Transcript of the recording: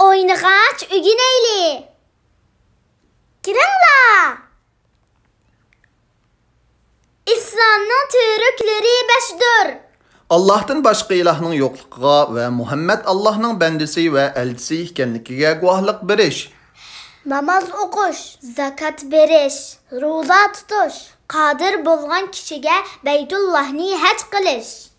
Oynayaç ügineyli. Kirimla. İslam'ın türükleri beşdür. Allah'tan başka ilahının yokluğa ve Muhammed Allah'ın bendisi ve elçisi ikenlikiye guahlık biriş. Namaz okuş, zakat beriş, roza tutuş, qadir bo'lgan kishiga baytullohni haj qilish